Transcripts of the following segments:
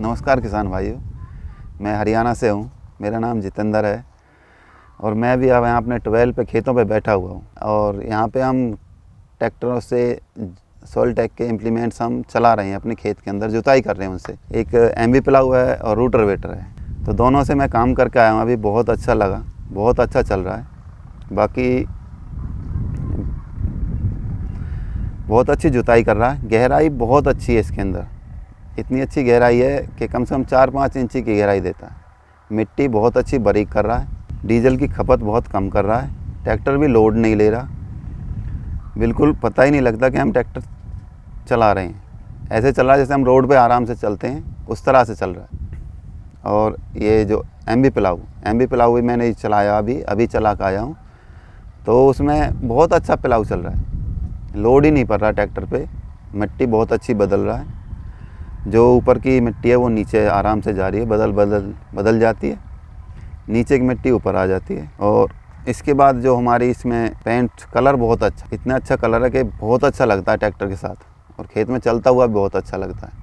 नमस्कार किसान भाइयों मैं हरियाणा से हूँ मेरा नाम जितेंद्र है और मैं भी अब यहाँ अपने ट्वेल्व पे खेतों पे बैठा हुआ हूँ और यहाँ पे हम ट्रैक्टरों से सोल टेक के इम्प्लीमेंट्स हम चला रहे हैं अपने खेत के अंदर जुताई कर रहे हैं उनसे एक एम बी प्लाउ है और रूटर वेटर है तो दोनों से मैं काम करके आया हूँ अभी बहुत अच्छा लगा बहुत अच्छा चल रहा है बाकी बहुत अच्छी जुताई कर रहा है गहराई बहुत अच्छी है इसके अंदर इतनी अच्छी गहराई है कि कम से कम चार पाँच इंची की गहराई देता है मिट्टी बहुत अच्छी बारीक कर रहा है डीजल की खपत बहुत कम कर रहा है ट्रैक्टर भी लोड नहीं ले रहा बिल्कुल पता ही नहीं लगता कि हम ट्रैक्टर चला रहे हैं ऐसे चल रहा है जैसे हम रोड पे आराम से चलते हैं उस तरह से चल रहा है और ये जो एम बी पिलाऊ एम बी पिलाऊ भी मैंने चलाया अभी अभी चला के आया हूँ तो उसमें बहुत अच्छा पिलाऊ चल रहा है लोड ही नहीं पड़ रहा ट्रैक्टर पे मिट्टी बहुत अच्छी बदल रहा है जो ऊपर की मिट्टी है वो नीचे आराम से जा रही है बदल बदल बदल जाती है नीचे की मिट्टी ऊपर आ जाती है और इसके बाद जो हमारी इसमें पेंट कलर बहुत अच्छा इतना अच्छा कलर है कि बहुत अच्छा लगता है ट्रैक्टर के साथ और खेत में चलता हुआ भी बहुत अच्छा लगता है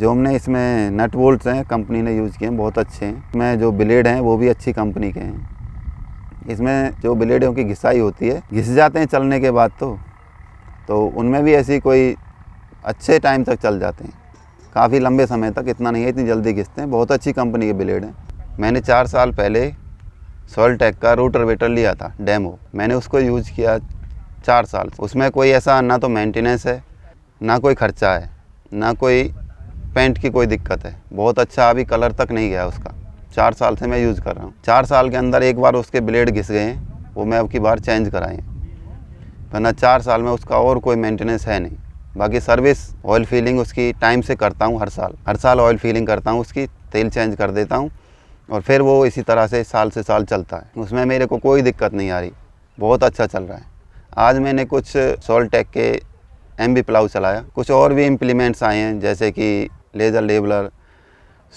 जो हमने इसमें नट वोल्ट हैं कंपनी ने यूज़ किए हैं बहुत अच्छे हैं इसमें जो ब्लेड हैं वो भी अच्छी कंपनी के हैं इसमें जो ब्लेडों की घिसाई होती है घिस जाते हैं चलने के बाद तो तो उनमें भी ऐसी कोई अच्छे टाइम तक चल जाते हैं काफ़ी लंबे समय तक इतना नहीं है इतनी जल्दी घिसते हैं बहुत अच्छी कंपनी के ब्लेड हैं मैंने चार साल पहले सॉयल टैक का रूटर वेटर लिया था डेमो मैंने उसको यूज़ किया चार साल उसमें कोई ऐसा ना तो मेंटेनेंस है ना कोई खर्चा है ना कोई पेंट की कोई दिक्कत है बहुत अच्छा अभी कलर तक नहीं गया उसका चार साल से मैं यूज़ कर रहा हूँ चार साल के अंदर एक बार उसके ब्लेड घिस गए हैं वो मैं अब की बार चेंज कराए वरना तो चार साल में उसका और कोई मेंटेनेंस है नहीं बाकी सर्विस ऑयल फीलिंग उसकी टाइम से करता हूँ हर साल हर साल ऑयल फीलिंग करता हूँ उसकी तेल चेंज कर देता हूँ और फिर वो इसी तरह से साल से साल चलता है उसमें मेरे को कोई दिक्कत नहीं आ रही बहुत अच्छा चल रहा है आज मैंने कुछ सोलटेक के एम बी प्लाउ चलाया कुछ और भी इम्प्लीमेंट्स आए हैं जैसे कि लेज़र लेबलर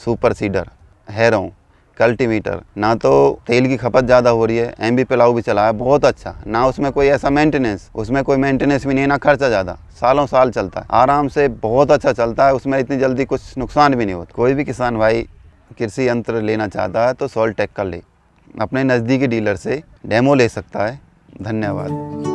सुपर सीडर हैरों कल्टीवेटर ना तो तेल की खपत ज़्यादा हो रही है एम बी पिलाऊ भी चला है बहुत अच्छा ना उसमें कोई ऐसा मेंटेनेंस उसमें कोई मेंटेनेंस भी नहीं ना खर्चा ज़्यादा सालों साल चलता है आराम से बहुत अच्छा चलता है उसमें इतनी जल्दी कुछ नुकसान भी नहीं होता कोई भी किसान भाई कृषि यंत्र लेना चाहता है तो टेक कर ले अपने नज़दीकी डीलर से डेमो ले सकता है धन्यवाद